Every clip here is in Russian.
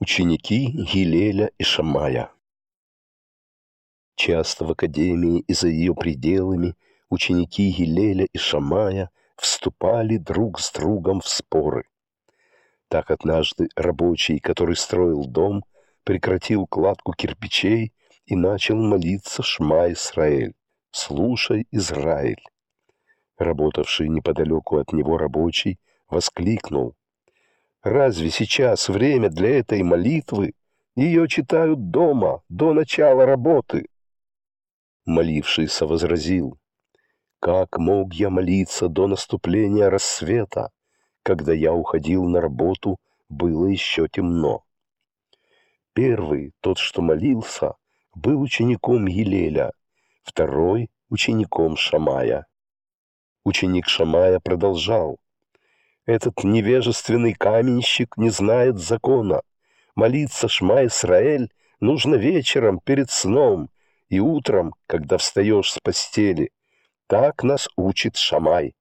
ученики Гилеля и Шамая. Часто в академии и за ее пределами ученики Гилеля и Шамая вступали друг с другом в споры. Так однажды рабочий, который строил дом, прекратил кладку кирпичей и начал молиться Шма Исраэль, «Слушай, Израиль!». Работавший неподалеку от него рабочий воскликнул – Разве сейчас время для этой молитвы? Ее читают дома, до начала работы. Молившийся возразил, «Как мог я молиться до наступления рассвета? Когда я уходил на работу, было еще темно». Первый, тот, что молился, был учеником Елеля, второй — учеником Шамая. Ученик Шамая продолжал, этот невежественный каменщик не знает закона. Молиться Шма Исраэль нужно вечером перед сном и утром, когда встаешь с постели. Так нас учит Шамай.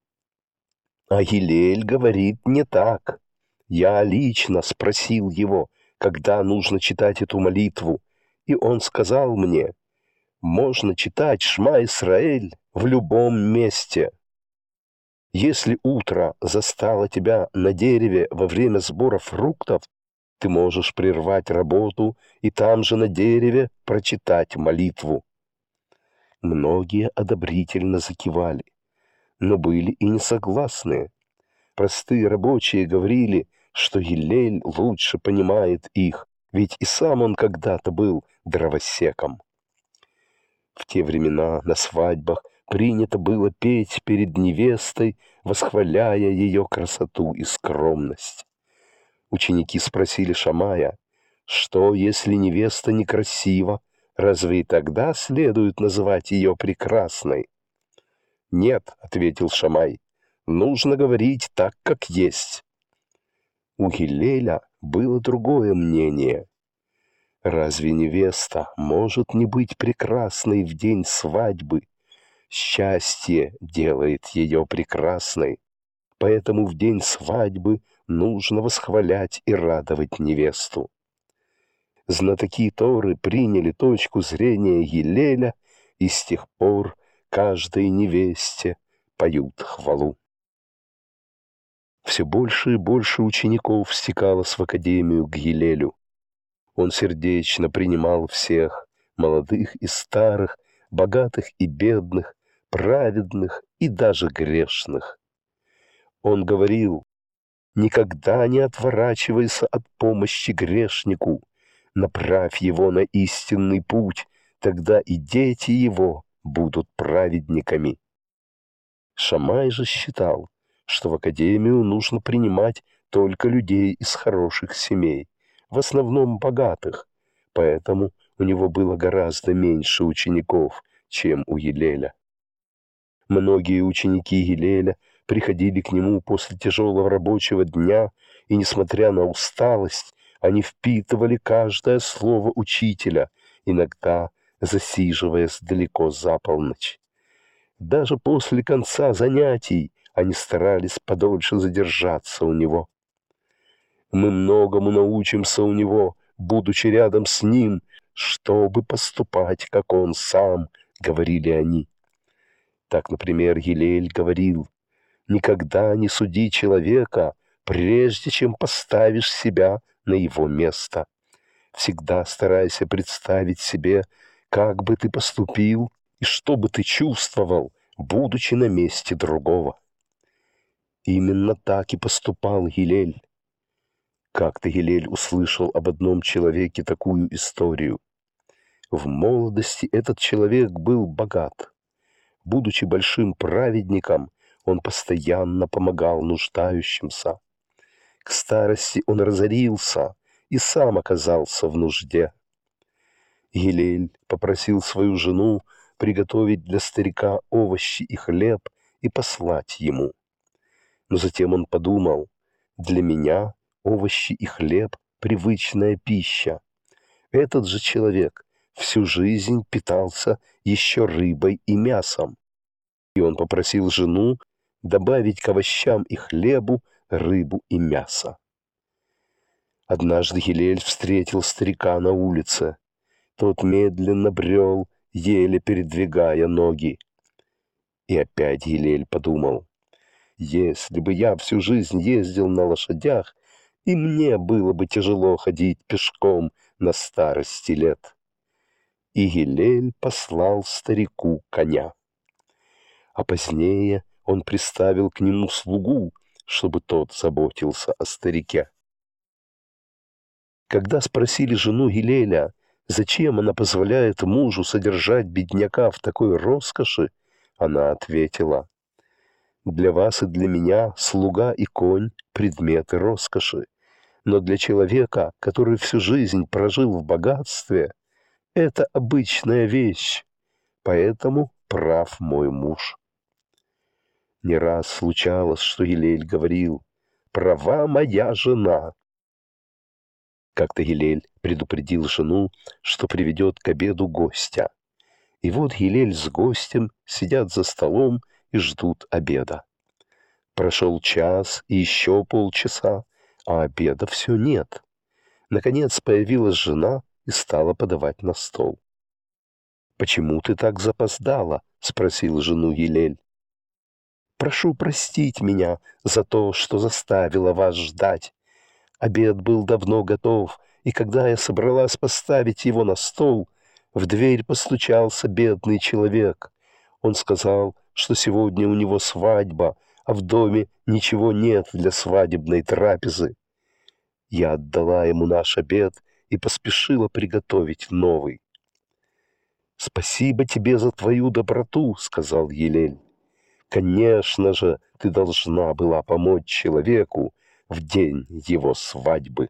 А Елель говорит не так. Я лично спросил его, когда нужно читать эту молитву, и он сказал мне, «Можно читать Шма Исраэль в любом месте». Если утро застало тебя на дереве во время сбора фруктов, ты можешь прервать работу и там же на дереве прочитать молитву. Многие одобрительно закивали, но были и несогласные. Простые рабочие говорили, что Елель лучше понимает их, ведь и сам он когда-то был дровосеком. В те времена на свадьбах – принято было петь перед невестой, восхваляя ее красоту и скромность. Ученики спросили Шамая, что, если невеста некрасива, разве и тогда следует называть ее прекрасной? «Нет», — ответил Шамай, — «нужно говорить так, как есть». У Гилеля было другое мнение. Разве невеста может не быть прекрасной в день свадьбы, Счастье делает ее прекрасной. Поэтому в день свадьбы нужно восхвалять и радовать невесту. Знатоки Торы приняли точку зрения Елеля, и с тех пор каждой невесте поют хвалу. Все больше и больше учеников стекалось в академию к Елелю. Он сердечно принимал всех, молодых и старых, богатых и бедных, праведных и даже грешных. Он говорил, «Никогда не отворачивайся от помощи грешнику, направь его на истинный путь, тогда и дети его будут праведниками». Шамай же считал, что в академию нужно принимать только людей из хороших семей, в основном богатых, поэтому у него было гораздо меньше учеников, чем у Елеля. Многие ученики Елеля приходили к нему после тяжелого рабочего дня, и, несмотря на усталость, они впитывали каждое слово учителя, иногда засиживаясь далеко за полночь. Даже после конца занятий они старались подольше задержаться у него. Мы многому научимся у него, будучи рядом с ним чтобы поступать, как он сам, говорили они. Так, например, Елель говорил, «Никогда не суди человека, прежде чем поставишь себя на его место. Всегда старайся представить себе, как бы ты поступил и что бы ты чувствовал, будучи на месте другого». Именно так и поступал Гилель. Как-то Гилель услышал об одном человеке такую историю. В молодости этот человек был богат. Будучи большим праведником, он постоянно помогал нуждающимся. К старости он разорился и сам оказался в нужде. Гилель попросил свою жену приготовить для старика овощи и хлеб и послать ему. Но затем он подумал, для меня овощи и хлеб – привычная пища. Этот же человек всю жизнь питался еще рыбой и мясом. И он попросил жену добавить к овощам и хлебу рыбу и мясо. Однажды Гилель встретил старика на улице. Тот медленно брел, еле передвигая ноги. И опять Гилель подумал, «Если бы я всю жизнь ездил на лошадях, и мне было бы тяжело ходить пешком на старости лет» и Гилель послал старику коня. А позднее он приставил к нему слугу, чтобы тот заботился о старике. Когда спросили жену Гилеля, зачем она позволяет мужу содержать бедняка в такой роскоши, она ответила, «Для вас и для меня слуга и конь — предметы роскоши, но для человека, который всю жизнь прожил в богатстве — это обычная вещь, поэтому прав мой муж. Не раз случалось, что Елель говорил, «Права моя жена». Как-то Елель предупредил жену, что приведет к обеду гостя. И вот Елель с гостем сидят за столом и ждут обеда. Прошел час и еще полчаса, а обеда все нет. Наконец появилась жена и стала подавать на стол. «Почему ты так запоздала?» — спросил жену Елель. «Прошу простить меня за то, что заставила вас ждать. Обед был давно готов, и когда я собралась поставить его на стол, в дверь постучался бедный человек. Он сказал, что сегодня у него свадьба, а в доме ничего нет для свадебной трапезы. Я отдала ему наш обед и поспешила приготовить новый. «Спасибо тебе за твою доброту», — сказал Елель. «Конечно же, ты должна была помочь человеку в день его свадьбы».